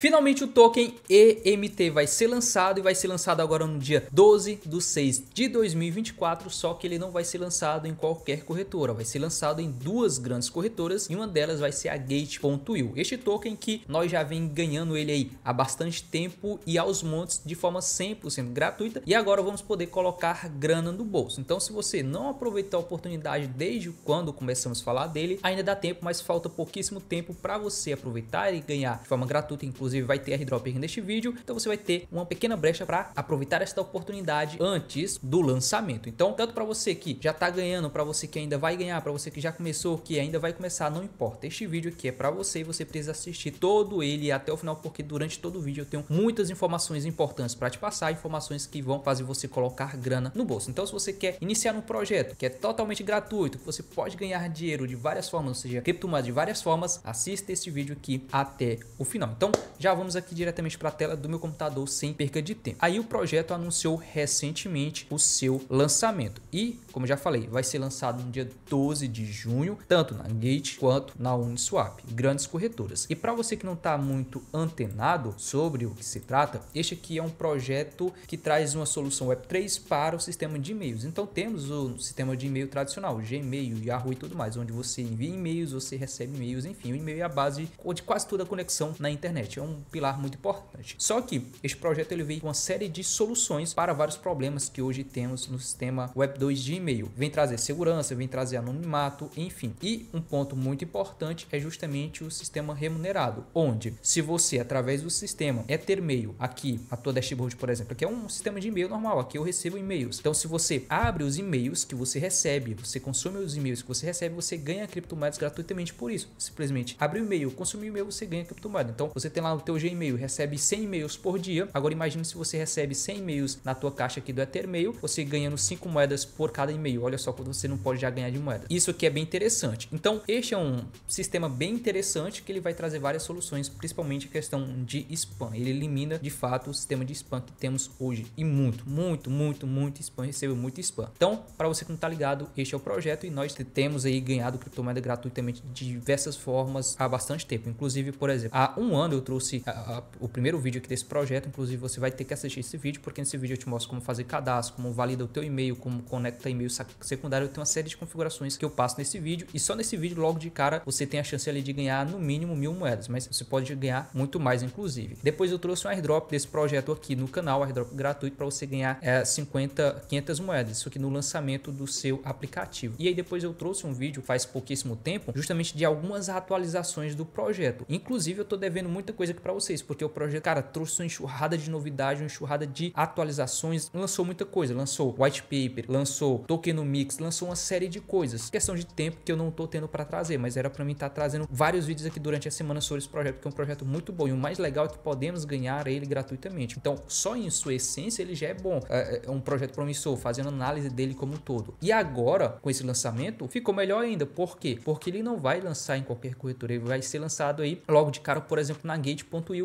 Finalmente o token EMT vai ser lançado e vai ser lançado agora no dia 12 de 6 de 2024, só que ele não vai ser lançado em qualquer corretora, vai ser lançado em duas grandes corretoras e uma delas vai ser a Gate.io. Este token que nós já vem ganhando ele aí há bastante tempo e aos montes de forma 100% gratuita e agora vamos poder colocar grana no bolso. Então se você não aproveitou a oportunidade desde quando começamos a falar dele, ainda dá tempo, mas falta pouquíssimo tempo para você aproveitar e ganhar de forma gratuita, inclusive inclusive vai ter airdrop neste vídeo, então você vai ter uma pequena brecha para aproveitar esta oportunidade antes do lançamento. Então, tanto para você que já está ganhando, para você que ainda vai ganhar, para você que já começou, que ainda vai começar, não importa. Este vídeo aqui é para você e você precisa assistir todo ele até o final, porque durante todo o vídeo eu tenho muitas informações importantes para te passar, informações que vão fazer você colocar grana no bolso. Então, se você quer iniciar um projeto que é totalmente gratuito, que você pode ganhar dinheiro de várias formas, ou seja, criptomoedas de várias formas, assista este vídeo aqui até o final. Então, já vamos aqui diretamente para a tela do meu computador sem perca de tempo. Aí o projeto anunciou recentemente o seu lançamento e, como já falei, vai ser lançado no dia 12 de junho, tanto na Gate quanto na Uniswap, grandes corretoras. E para você que não está muito antenado sobre o que se trata, este aqui é um projeto que traz uma solução Web3 para o sistema de e-mails. Então temos o sistema de e-mail tradicional, Gmail, Yahoo e tudo mais, onde você envia e-mails, você recebe e-mails, enfim, o e-mail é a base de quase toda a conexão na internet. É um pilar muito importante. Só que este projeto ele veio com uma série de soluções para vários problemas que hoje temos no sistema Web 2 de e-mail. Vem trazer segurança, vem trazer anonimato, enfim. E um ponto muito importante é justamente o sistema remunerado, onde se você através do sistema é ter e-mail aqui, a tua dashboard, por exemplo, aqui é um sistema de e-mail normal, aqui eu recebo e-mails. Então se você abre os e-mails que você recebe, você consome os e-mails que você recebe, você ganha criptomoedas gratuitamente por isso. Simplesmente abre o e-mail, consumir o e-mail, você ganha criptomoeda. Então você tem lá no teu Gmail recebe 100 e-mails por dia. Agora imagine se você recebe 100 e-mails na tua caixa aqui do Ethermail, você ganhando 5 moedas por cada e-mail. Olha só quando você não pode já ganhar de moeda. Isso aqui é bem interessante. Então, este é um sistema bem interessante que ele vai trazer várias soluções, principalmente a questão de spam. Ele elimina de fato o sistema de spam que temos hoje e muito, muito, muito, muito spam, recebeu muito spam. Então, para você que não está ligado, este é o projeto e nós temos aí ganhado criptomoeda gratuitamente de diversas formas há bastante tempo. Inclusive, por exemplo, há um ano eu trouxe trouxe a, a, o primeiro vídeo aqui desse projeto, inclusive você vai ter que assistir esse vídeo, porque nesse vídeo eu te mostro como fazer cadastro, como valida o teu e-mail, como conecta e-mail secundário, eu tenho uma série de configurações que eu passo nesse vídeo, e só nesse vídeo, logo de cara, você tem a chance ali de ganhar no mínimo mil moedas, mas você pode ganhar muito mais, inclusive. Depois eu trouxe um airdrop desse projeto aqui no canal, airdrop gratuito, para você ganhar é, 50, 500 moedas, isso aqui no lançamento do seu aplicativo. E aí depois eu trouxe um vídeo faz pouquíssimo tempo, justamente de algumas atualizações do projeto. Inclusive eu tô devendo muita coisa aqui para vocês, porque o projeto, cara, trouxe uma enxurrada de novidade, uma enxurrada de atualizações, lançou muita coisa, lançou white paper, lançou tokenomics, lançou uma série de coisas. Questão de tempo que eu não tô tendo para trazer, mas era para mim estar tá trazendo vários vídeos aqui durante a semana sobre esse projeto, que é um projeto muito bom e o mais legal é que podemos ganhar ele gratuitamente. Então, só em sua essência ele já é bom, é, é, é um projeto promissor, fazendo análise dele como um todo. E agora, com esse lançamento, ficou melhor ainda. Por quê? Porque ele não vai lançar em qualquer corretora, ele vai ser lançado aí logo de cara, por exemplo, na Gate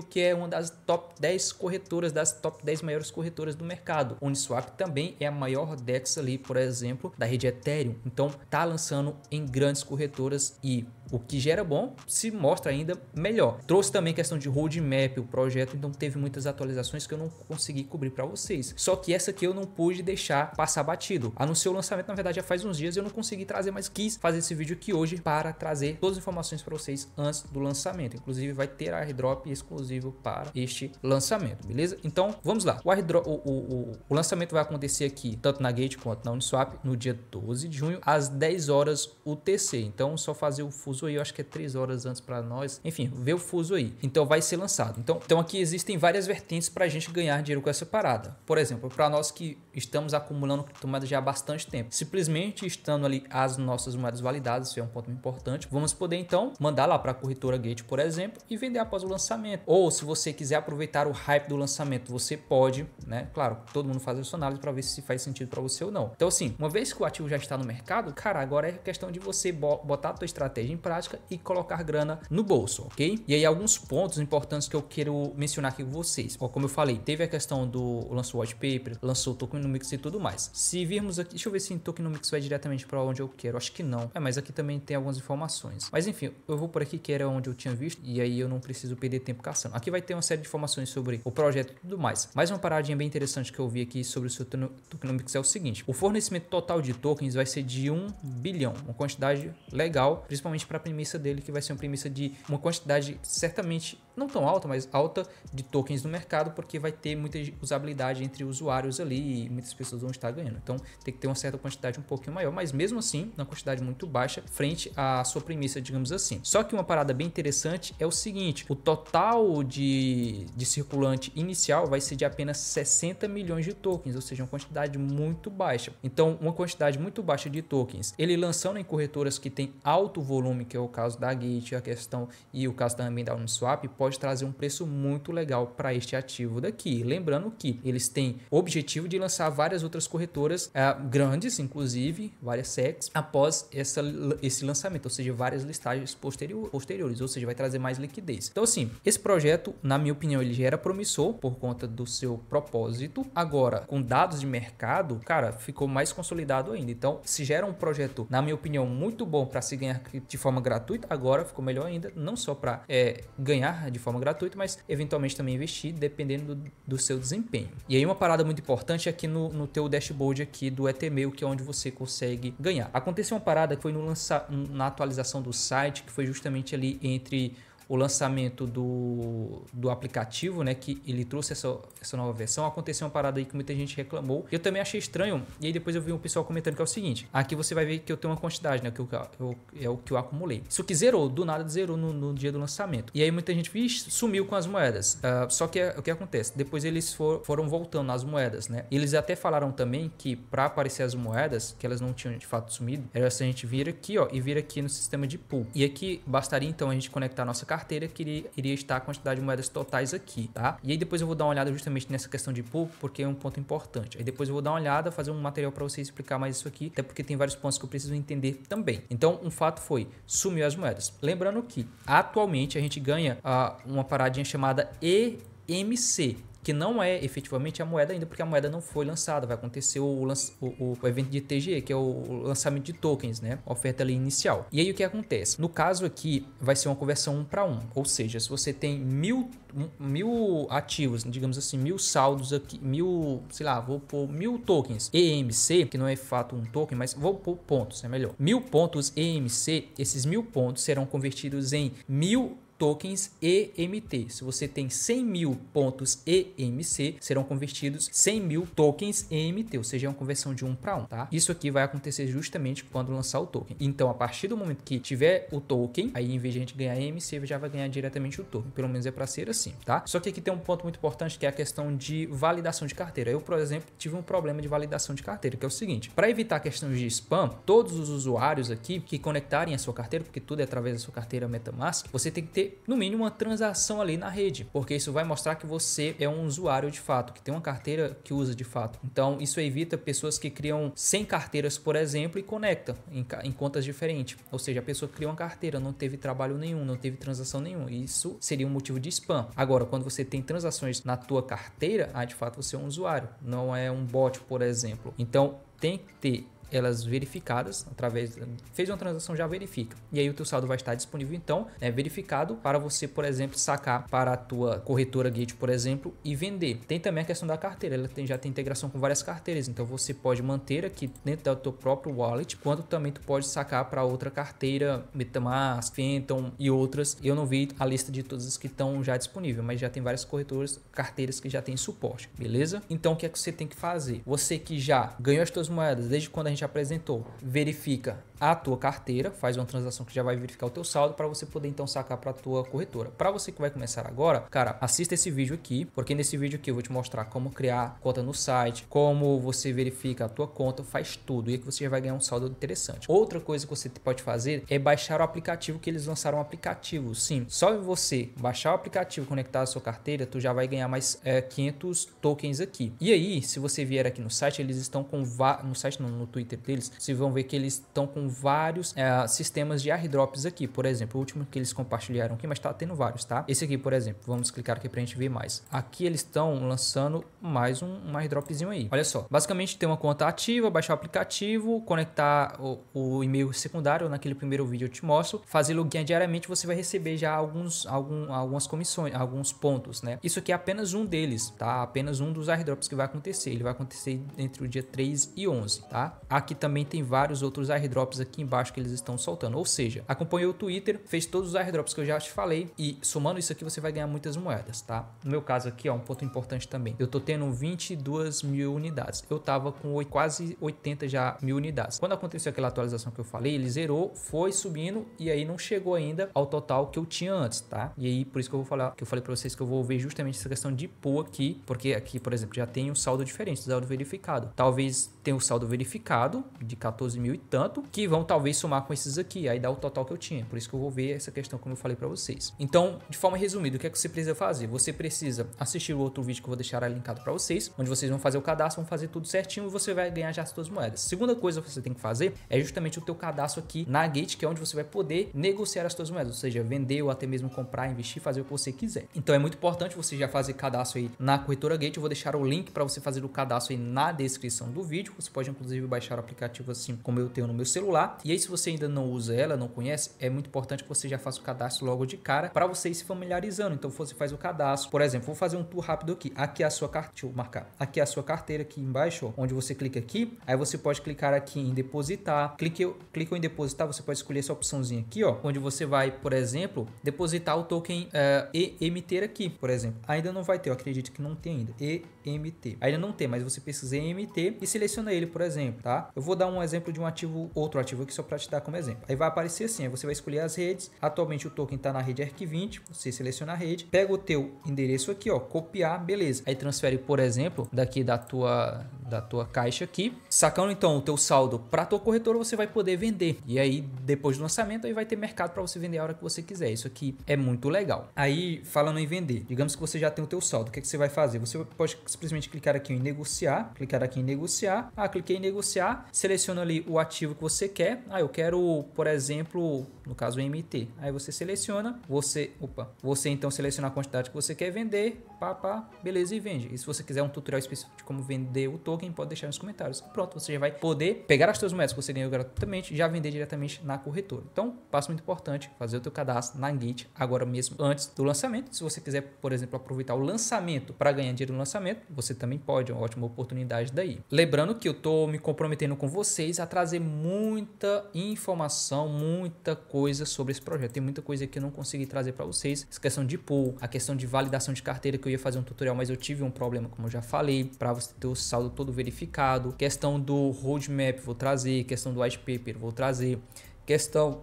que é uma das top 10 corretoras, das top 10 maiores corretoras do mercado. Uniswap também é a maior DEX ali, por exemplo, da rede Ethereum. Então, tá lançando em grandes corretoras e o que gera bom se mostra ainda melhor. Trouxe também questão de roadmap, o projeto, então teve muitas atualizações que eu não consegui cobrir para vocês. Só que essa aqui eu não pude deixar passar batido. Anunciou o lançamento, na verdade, já faz uns dias eu não consegui trazer, mas quis fazer esse vídeo aqui hoje para trazer todas as informações para vocês antes do lançamento. Inclusive, vai ter airdrop exclusivo para este lançamento, beleza? Então, vamos lá. O, o, o, o lançamento vai acontecer aqui, tanto na Gate quanto na Uniswap, no dia 12 de junho, às 10 horas UTC. Então, só fazer o fuso aí, eu acho que é três horas antes para nós. Enfim, vê o fuso aí. Então vai ser lançado. Então, então aqui existem várias vertentes para a gente ganhar dinheiro com essa parada. Por exemplo, para nós que estamos acumulando criptomoedas já há bastante tempo, simplesmente estando ali as nossas moedas validadas, isso é um ponto importante, vamos poder então mandar lá para a corretora Gate, por exemplo, e vender após o lançamento. Ou se você quiser aproveitar o hype do lançamento, você pode, né? Claro, todo mundo faz a sua análise para ver se faz sentido para você ou não. Então assim, uma vez que o ativo já está no mercado, cara, agora é questão de você botar a sua estratégia em prática e colocar grana no bolso, ok? E aí alguns pontos importantes que eu quero mencionar aqui com vocês. Ó, como eu falei, teve a questão do lançou white paper, lançou o tokenomics e tudo mais. Se virmos aqui, deixa eu ver se o tokenomics vai diretamente para onde eu quero, acho que não. É, mas aqui também tem algumas informações. Mas enfim, eu vou por aqui que era onde eu tinha visto e aí eu não preciso perder tempo caçando. Aqui vai ter uma série de informações sobre o projeto e tudo mais. Mais uma paradinha bem interessante que eu vi aqui sobre o seu tokenomics é o seguinte: o fornecimento total de tokens vai ser de 1 bilhão, uma quantidade legal, principalmente para para a premissa dele, que vai ser uma premissa de uma quantidade certamente não tão alta, mas alta de tokens no mercado, porque vai ter muita usabilidade entre usuários ali e muitas pessoas vão estar ganhando. Então tem que ter uma certa quantidade um pouquinho maior, mas mesmo assim, uma quantidade muito baixa frente à sua premissa, digamos assim. Só que uma parada bem interessante é o seguinte: o total de, de circulante inicial vai ser de apenas 60 milhões de tokens, ou seja, uma quantidade muito baixa. Então, uma quantidade muito baixa de tokens, ele lançando em corretoras que tem alto volume, que é o caso da Gate, a questão e o caso também da Uniswap, pode trazer um preço muito legal para este ativo daqui. Lembrando que eles têm objetivo de lançar várias outras corretoras uh, grandes, inclusive várias SEX, após essa, esse lançamento, ou seja, várias listagens posteriores, ou seja, vai trazer mais liquidez. Então, assim, esse projeto, na minha opinião, ele já era promissor por conta do seu propósito. Agora, com dados de mercado, cara, ficou mais consolidado ainda. Então, se gera um projeto, na minha opinião, muito bom para se ganhar de forma gratuita, agora ficou melhor ainda, não só para é, eh, ganhar de forma gratuita, mas eventualmente também investir, dependendo do, do seu desempenho. E aí uma parada muito importante aqui é no, no teu dashboard aqui do ETMEU, que é onde você consegue ganhar. Aconteceu uma parada que foi no lança, na atualização do site, que foi justamente ali entre o lançamento do, do aplicativo, né? Que ele trouxe essa, essa nova versão. Aconteceu uma parada aí que muita gente reclamou. Eu também achei estranho. E aí depois eu vi um pessoal comentando que é o seguinte: aqui você vai ver que eu tenho uma quantidade, né? Que eu, eu é o que eu acumulei. Isso que zerou, do nada zerou no, no dia do lançamento. E aí muita gente vixe, sumiu com as moedas. Uh, só que é, o que acontece? Depois eles for, foram voltando nas moedas, né? Eles até falaram também que para aparecer as moedas, que elas não tinham de fato sumido, era se a gente vir aqui, ó, e vir aqui no sistema de pool. E aqui bastaria então a gente conectar a nossa carteira carteira que iria, estar a quantidade de moedas totais aqui, tá? E aí depois eu vou dar uma olhada justamente nessa questão de pool, porque é um ponto importante. Aí depois eu vou dar uma olhada, fazer um material para vocês explicar mais isso aqui, até porque tem vários pontos que eu preciso entender também. Então, um fato foi, sumiu as moedas. Lembrando que atualmente a gente ganha uh, uma paradinha chamada EMC, que não é efetivamente a moeda ainda, porque a moeda não foi lançada. Vai acontecer o, o, o, evento de TGE, que é o lançamento de tokens, né? Oferta ali inicial. E aí o que acontece? No caso aqui, vai ser uma conversão um para um. Ou seja, se você tem mil, mil ativos, digamos assim, mil saldos aqui, mil, sei lá, vou pôr mil tokens EMC, que não é fato um token, mas vou pôr pontos, é melhor. Mil pontos EMC, esses mil pontos serão convertidos em mil tokens EMT. Se você tem 100 mil pontos EMC, serão convertidos 100 mil tokens EMT, ou seja, é uma conversão de um para um, tá? Isso aqui vai acontecer justamente quando lançar o token. Então, a partir do momento que tiver o token, aí em vez de a gente ganhar EMC, já vai ganhar diretamente o token. Pelo menos é para ser assim, tá? Só que aqui tem um ponto muito importante que é a questão de validação de carteira. Eu, por exemplo, tive um problema de validação de carteira, que é o seguinte: para evitar questões de spam, todos os usuários aqui que conectarem a sua carteira, porque tudo é através da sua carteira MetaMask, você tem que ter no mínimo, uma transação ali na rede, porque isso vai mostrar que você é um usuário de fato, que tem uma carteira que usa de fato. Então, isso evita pessoas que criam 100 carteiras, por exemplo, e conectam em, em contas diferentes. Ou seja, a pessoa criou uma carteira, não teve trabalho nenhum, não teve transação nenhuma. Isso seria um motivo de spam. Agora, quando você tem transações na tua carteira, ah, de fato você é um usuário, não é um bot, por exemplo. Então, tem que ter elas verificadas através fez uma transação já verifica e aí o teu saldo vai estar disponível então é verificado para você por exemplo sacar para a tua corretora Gate por exemplo e vender tem também a questão da carteira ela tem já tem integração com várias carteiras então você pode manter aqui dentro do teu próprio wallet quanto também tu pode sacar para outra carteira MetaMask Phantom e outras eu não vi a lista de todas as que estão já disponível mas já tem várias corretoras carteiras que já tem suporte beleza então o que é que você tem que fazer você que já ganhou as tuas moedas desde quando a gente apresentou. Verifica a tua carteira, faz uma transação que já vai verificar o teu saldo para você poder então sacar para a tua corretora. Para você que vai começar agora, cara, assista esse vídeo aqui, porque nesse vídeo aqui eu vou te mostrar como criar conta no site, como você verifica a tua conta, faz tudo e é que você já vai ganhar um saldo interessante. Outra coisa que você pode fazer é baixar o aplicativo que eles lançaram um aplicativo. Sim, só você baixar o aplicativo conectar à sua carteira, tu já vai ganhar mais é, 500 tokens aqui. E aí, se você vier aqui no site, eles estão com no site não, no Twitter deles, vocês vão ver que eles estão com vários é, sistemas de airdrops aqui, por exemplo, o último que eles compartilharam aqui, mas tá tendo vários, tá? Esse aqui, por exemplo, vamos clicar aqui pra gente ver mais. Aqui eles estão lançando mais um, um airdropzinho aí. Olha só, basicamente tem uma conta ativa, baixar o aplicativo, conectar o, o e-mail secundário, naquele primeiro vídeo eu te mostro, fazer login diariamente, você vai receber já alguns, algum, algumas comissões, alguns pontos, né? Isso aqui é apenas um deles, tá? Apenas um dos airdrops que vai acontecer. Ele vai acontecer entre o dia 3 e 11, tá? Aqui também tem vários outros airdrops aqui embaixo que eles estão soltando. Ou seja, acompanhou o Twitter, fez todos os airdrops que eu já te falei e somando isso aqui você vai ganhar muitas moedas, tá? No meu caso aqui, ó, um ponto importante também. Eu tô tendo 22 mil unidades. Eu tava com quase 80 já mil unidades. Quando aconteceu aquela atualização que eu falei, ele zerou, foi subindo e aí não chegou ainda ao total que eu tinha antes, tá? E aí por isso que eu vou falar, que eu falei para vocês que eu vou ver justamente essa questão de pôr aqui, porque aqui, por exemplo, já tem um saldo diferente, saldo verificado. Talvez tem o saldo verificado de 14 mil e tanto, que vão talvez somar com esses aqui, aí dá o total que eu tinha. Por isso que eu vou ver essa questão como eu falei para vocês. Então, de forma resumida, o que é que você precisa fazer? Você precisa assistir o outro vídeo que eu vou deixar linkado para vocês, onde vocês vão fazer o cadastro, vão fazer tudo certinho e você vai ganhar já as suas moedas. Segunda coisa que você tem que fazer é justamente o teu cadastro aqui na Gate, que é onde você vai poder negociar as suas moedas, ou seja, vender ou até mesmo comprar, investir, fazer o que você quiser. Então é muito importante você já fazer cadastro aí na corretora Gate. Eu vou deixar o link para você fazer o cadastro aí na descrição do vídeo específico. Você pode inclusive baixar o aplicativo assim como eu tenho no meu celular. E aí, se você ainda não usa ela, não conhece, é muito importante que você já faça o cadastro logo de cara para você ir se familiarizando. Então você faz o cadastro. Por exemplo, vou fazer um tour rápido aqui. Aqui é a sua carteira. Deixa eu marcar. Aqui é a sua carteira aqui embaixo, onde você clica aqui. Aí você pode clicar aqui em depositar. Clique, clique em depositar, você pode escolher essa opçãozinha aqui, ó, onde você vai, por exemplo, depositar o token eh, e emitter aqui, por exemplo. Ainda não vai ter, eu acredito que não tem ainda. E MT. Ainda não tem, mas você pesquisa MT e seleciona ele, por exemplo, tá? Eu vou dar um exemplo de um ativo, outro ativo aqui só para te dar como exemplo. Aí vai aparecer assim, aí você vai escolher as redes. Atualmente o token está na rede ERC20, você seleciona a rede, pega o teu endereço aqui, ó, copiar, beleza. Aí transfere, por exemplo, daqui da tua da tua caixa aqui. Sacando então o teu saldo para tua corretora, você vai poder vender. E aí depois do lançamento aí vai ter mercado para você vender a hora que você quiser. Isso aqui é muito legal. Aí falando em vender, digamos que você já tem o teu saldo, o que, é que você vai fazer? Você pode simplesmente clicar aqui em negociar, clicar aqui em negociar, ah, cliquei em negociar, seleciona ali o ativo que você quer, ah, eu quero, por exemplo, no caso MT, aí você seleciona, você, opa, você então seleciona a quantidade que você quer vender, pá, pá, beleza e vende. E se você quiser um tutorial específico de como vender o token, pode deixar nos comentários. Pronto, você já vai poder pegar as suas moedas que você ganhou gratuitamente, já vender diretamente na corretora. Então, passo muito importante, fazer o teu cadastro na Git agora mesmo antes do lançamento. Se você quiser, por exemplo, aproveitar o lançamento para ganhar dinheiro no lançamento, você também pode, é uma ótima oportunidade daí. Lembrando que eu tô me comprometendo com vocês a trazer muita informação, muita coisa sobre esse projeto. Tem muita coisa que eu não consegui trazer para vocês. Essa questão de pool, a questão de validação de carteira que eu ia fazer um tutorial, mas eu tive um problema, como eu já falei, para você ter o saldo todo verificado. Questão do roadmap, vou trazer. Questão do white paper, vou trazer. Questão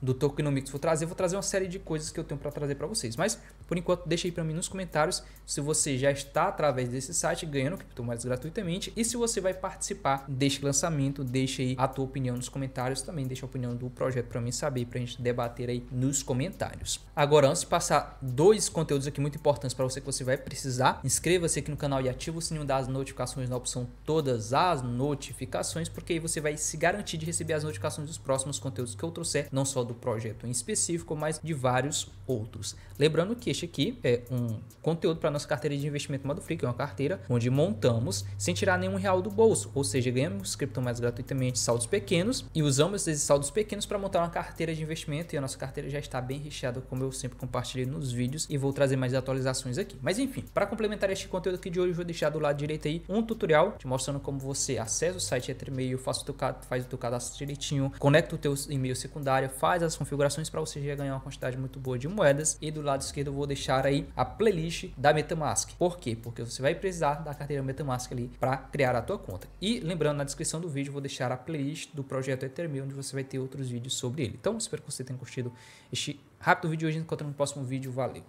do Tokenomics vou trazer, vou trazer uma série de coisas que eu tenho para trazer para vocês. Mas por enquanto deixa aí para mim nos comentários se você já está através desse site ganhando criptomoedas gratuitamente e se você vai participar deste lançamento, deixa aí a tua opinião nos comentários também, deixa a opinião do projeto para mim saber, para a gente debater aí nos comentários. Agora, antes de passar dois conteúdos aqui muito importantes para você que você vai precisar, inscreva-se aqui no canal e ativa o sininho das notificações na opção todas as notificações, porque aí você vai se garantir de receber as notificações dos próximos conteúdos que eu trouxe trouxer, não só do projeto em específico, mas de vários outros. Lembrando que este aqui é um conteúdo para nossa carteira de investimento Modo Free, que é uma carteira onde montamos sem tirar nenhum real do bolso, ou seja, ganhamos criptomoedas gratuitamente, saldos pequenos e usamos esses saldos pequenos para montar uma carteira de investimento e a nossa carteira já está bem recheada, como eu sempre compartilhei nos vídeos e vou trazer mais atualizações aqui. Mas enfim, para complementar este conteúdo aqui de hoje, vou deixar do lado direito aí um tutorial te mostrando como você acessa o site entre faz o faz o teu cadastro direitinho, conecta o teu e-mail secundária, faz as configurações para você já ganhar uma quantidade muito boa de moedas. E do lado esquerdo eu vou deixar aí a playlist da MetaMask. Por quê? Porque você vai precisar da carteira MetaMask ali para criar a tua conta. E lembrando, na descrição do vídeo eu vou deixar a playlist do projeto Etherme, onde você vai ter outros vídeos sobre ele. Então, espero que você tenha curtido este rápido vídeo hoje. Encontro no próximo vídeo. Valeu!